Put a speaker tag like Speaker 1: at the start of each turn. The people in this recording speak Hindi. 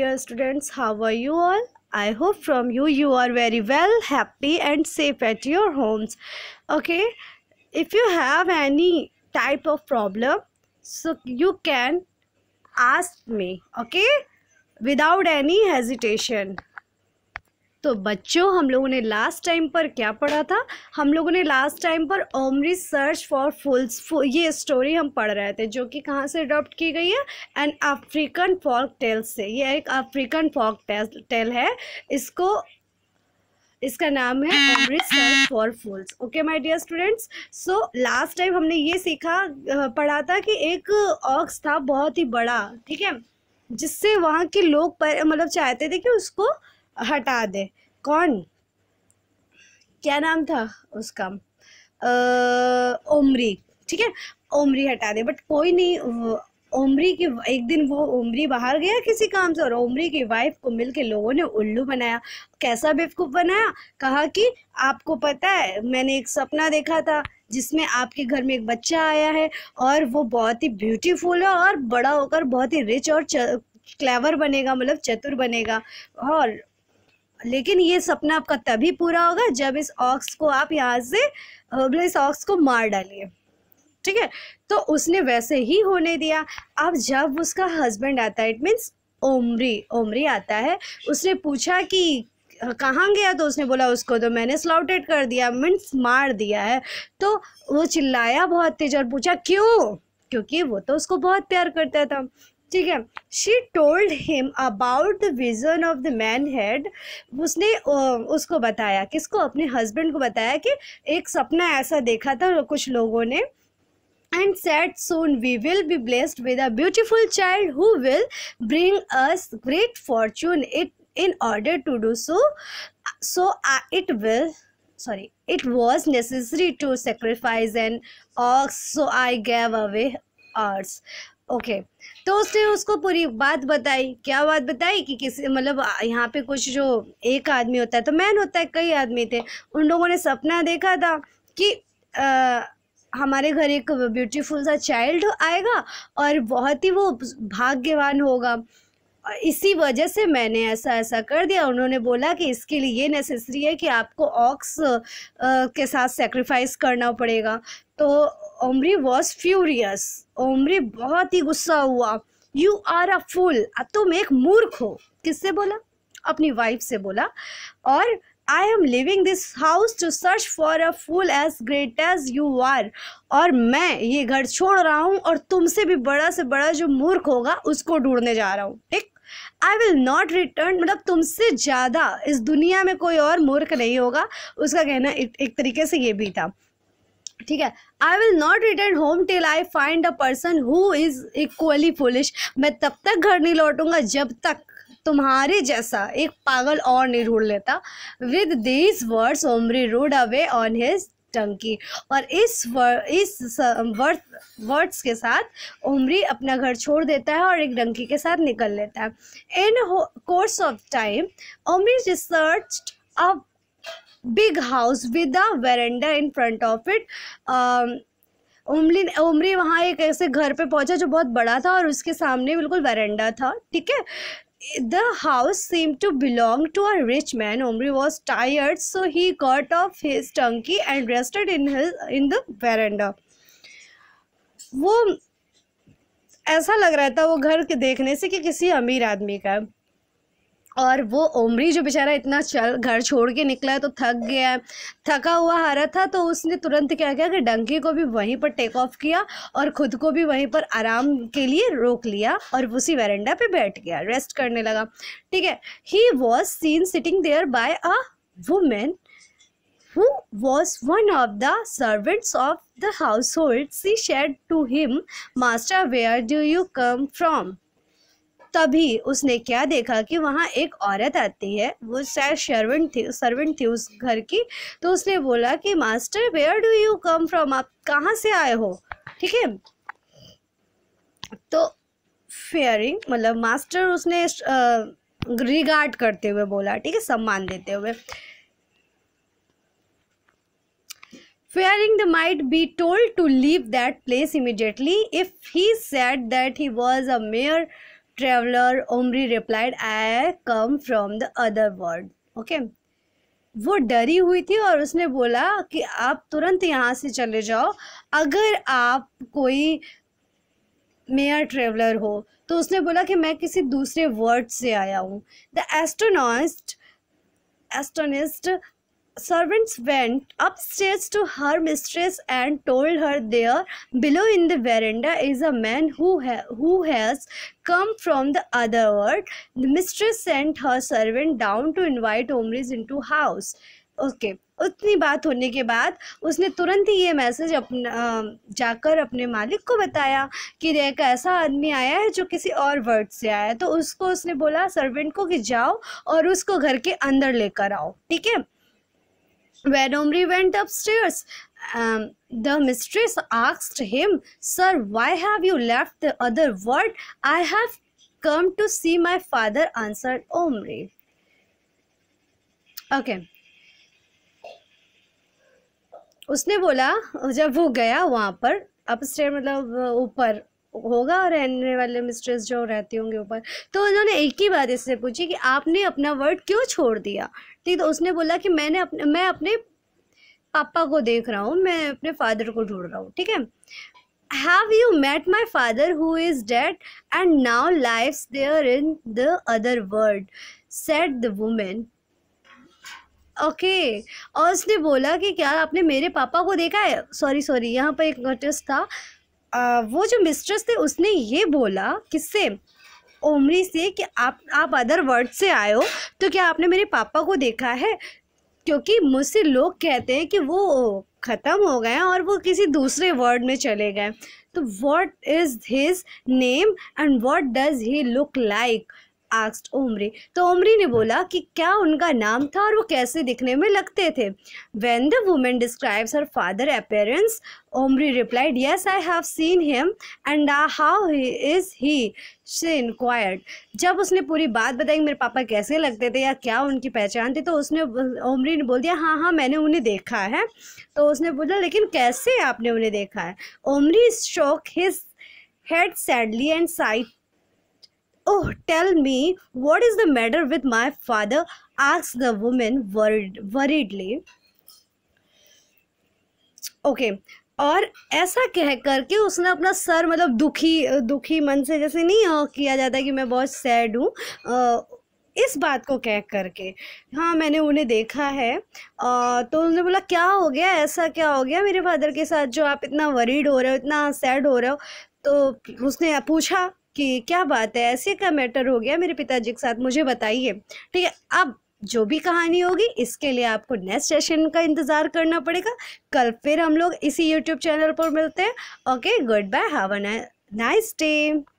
Speaker 1: Dear students, how are you all? I hope from you you are very well, happy and safe at your homes. Okay, if you have any type of problem, so you can ask me, okay, without any hesitation. तो बच्चों हम लोगों ने लास्ट टाइम पर क्या पढ़ा था हम लोगों ने लास्ट टाइम पर ओमरी सर्च फॉर फुल्स ये स्टोरी हम पढ़ रहे थे जो कि कहाँ से अडॉप्ट की गई है एंड अफ्रीकन फॉक टेल से ये एक अफ्रीकन फॉक टेल है इसको इसका नाम है Omri search for fools okay my dear students so last time हमने ये सीखा पढ़ा था कि एक ऑक्स था बहुत ही बड़ा ठीक है जिससे वहाँ के लोग मतलब चाहते थे कि उसको हटा दे कौन क्या नाम था उसका ओमरी ठीक है ओमरी हटा दे बट कोई नहीं ओमरी की एक दिन वो ओमरी बाहर गया किसी काम से और ओमरी की वाइफ को मिलके लोगों ने उल्लू बनाया कैसा बेवकूफ़ बनाया कहा कि आपको पता है मैंने एक सपना देखा था जिसमें आपके घर में एक बच्चा आया है और वो बहुत ही ब्यूटीफुल है और बड़ा होकर बहुत ही रिच और क्लेवर बनेगा मतलब चतुर बनेगा और लेकिन ये सपना आपका तभी पूरा होगा जब इस ऑक्स को आप यहाँ से इस ऑक्स को मार डालिए ठीक है तो उसने वैसे ही होने दिया अब जब उसका हस्बैंड आता है इट मीन्स ओमरी ओमरी आता है उसने पूछा कि कहाँ गया तो उसने बोला उसको तो मैंने स्लाउटेड कर दिया मीन्स मार दिया है तो वो चिल्लाया बहुत तेज और पूछा क्यों क्योंकि वो तो उसको बहुत प्यार करता था ठीक है she told him about the vision of the man head उसने उसको बताया किसको अपने हस्बैंड को बताया कि एक सपना ऐसा देखा था कुछ लोगों ने and said soon we will be blessed with a beautiful child who will bring us great fortune it in order to do so so it will sorry it was necessary to sacrifice an ox so I gave away arts okay okay. तो उसने उसको पूरी बात बताई क्या बात बताई कि किसी मतलब यहाँ पे कुछ जो एक आदमी होता है तो मैन होता है कई आदमी थे उन लोगों ने सपना देखा था कि आ, हमारे घर एक ब्यूटीफुल सा चाइल्ड आएगा और बहुत ही वो भाग्यवान होगा इसी वजह से मैंने ऐसा ऐसा कर दिया उन्होंने बोला कि इसके लिए ये नेसेसरी है कि आपको ऑक्स के साथ सेक्रीफाइस करना पड़ेगा तो ओमरी वॉज फ्यूरियस ओमरी बहुत ही गुस्सा हुआ यू आर अ फूल तुम एक मूर्ख हो किससे बोला अपनी वाइफ से बोला और I am leaving this house to search for a fool as great as you are और मैं ये घर छोड़ रहा हूँ और तुमसे भी बड़ा से बड़ा जो मूर्ख होगा उसको ढूंढने जा रहा हूँ ठीक आई विल नॉट रिटर्न मतलब तुमसे ज़्यादा इस दुनिया में कोई और मूर्ख नहीं होगा उसका कहना एक तरीके से ये भी था ठीक है I will not return home till I find a person who is equally foolish मैं तब तक घर नहीं लौटूंगा जब तक तुम्हारे जैसा एक पागल और नहीं ढूंढ लेता with these words Omri rode away on his donkey और इस वर, इस वर्ड वर्ड्स के साथ उमरी अपना घर छोड़ देता है और एक डंकी के साथ निकल लेता है in course of time Omri reached a big house with a veranda in front of it Omli Omri वहाँ एक ऐसे घर पे पहुँचा जो बहुत बड़ा था और उसके सामने बिल्कुल वरेंडा था ठीक है the house seem to belong to a rich man Omri was tired so he got off his donkey and rested in his in the veranda वो ऐसा लग रहा था वो घर के देखने से कि किसी अमीर आदमी का है और वो ओमरी जो बेचारा इतना चल घर छोड़ के निकला है तो थक गया है थका हुआ हारा था तो उसने तुरंत क्या किया कि डंकी को भी वहीं पर टेक ऑफ किया और ख़ुद को भी वहीं पर आराम के लिए रोक लिया और उसी वेरेंडा पे बैठ गया रेस्ट करने लगा ठीक है he was seen sitting there by a woman was one of the servants of the household she said to him master where do you come from तभी उसने क्या देखा कि वहाँ एक औरत आती है वो शायद सर्वेंट थी सर्वेंट थी उस घर की तो उसने बोला कि master where do you come from आप कहाँ से आए हो ठीक है तो फेयरिंग मतलब मास्टर उसने रिगार्ड करते हुए बोला ठीक है सम्मान देते हुए fearing they might be told to leave that place immediately if he said that he was a mere Traveler, Omri replied, I come from the other world. Okay. वो डरी हुई थी और उसने बोला कि आप तुरंत यहाँ से चले जाओ अगर आप कोई मेयर ट्रेवलर हो तो उसने बोला कि मैं किसी दूसरे वर्ड से आया हूँ the astonished astonished servants went upstairs to her mistress and told her there below in the veranda is a man who ha- who has come from the other world the mistress sent her servant down to invite omris into house okay उतनी बात होने के बाद उसने तुरंत ही ये मैसेज अपना जाकर अपने मालिक को बताया कि एक ऐसा आदमी आया है जो किसी और वर्ड से आया है तो उसको उसने बोला सर्वेंट को कि जाओ और उसको घर के अंदर लेकर आओ ठीक है When Omri went upstairs, um, the mistress asked him, Sir, why have you left the other world? I have come to see my father, answered Omri. Okay. उसने बोला जब वो गया वहां पर अपस्टेयर मतलब ऊपर होगा और रहने वाले मिस्ट्रेस जो रहती होंगे ऊपर तो उन्होंने एक ही बात इससे पूछी कि आपने अपना वर्ड क्यों छोड़ दिया ठीक तो उसने बोला कि मैंने अपने मैं अपने पापा को देख रहा हूँ मैं अपने फादर को ढूंढ रहा हूँ ठीक है have you met my father who is dead and now lives there in the other world said the woman okay और उसने बोला कि क्या आपने मेरे पापा को देखा है सॉरी सॉरी यहाँ पर एक नोटिस था आ, वो जो मिस्ट्रेस थे उसने ये बोला किससे ओमरी से कि आप आप अदर वर्ड से आए हो तो क्या आपने मेरे पापा को देखा है क्योंकि मुझसे लोग कहते हैं कि वो ख़त्म हो गए और वो किसी दूसरे वर्ड में चले गए तो what is his name and what does he look like asked Omri तो ओमरी ने बोला कि क्या उनका नाम था और वो कैसे दिखने में लगते थे when the woman describes her father appearance Omri replied yes I have seen him and how he is he say inquired जब उसने पूरी बात बताई मेरे पापा कैसे लगते थे या क्या उनकी पहचान थी तो उसने ओमरी ने बोल दिया हाँ हाँ मैंने उन्हें देखा है तो उसने बोला लेकिन कैसे आपने उन्हें देखा है Omri shook his head sadly and said Oh, tell me, what is the matter with my father? asked the woman worried, worriedly. Okay okay. और ऐसा कह कर के उसने अपना सर मतलब दुखी दुखी मन से जैसे नहीं हाँ, किया जाता कि मैं बहुत सैड हूँ इस बात को कह करके हाँ मैंने उन्हें देखा है आ, तो उसने बोला क्या हो गया ऐसा क्या हो गया मेरे फादर के साथ जो आप इतना वरीड हो रहे हो इतना सैड हो रहे हो तो उसने पूछा कि क्या बात है ऐसे का मैटर हो गया मेरे पिताजी के साथ मुझे बताइए ठीक है अब जो भी कहानी होगी इसके लिए आपको नेक्स्ट सेशन का इंतज़ार करना पड़ेगा कल फिर हम लोग इसी यूट्यूब चैनल पर मिलते हैं okay goodbye have a nice day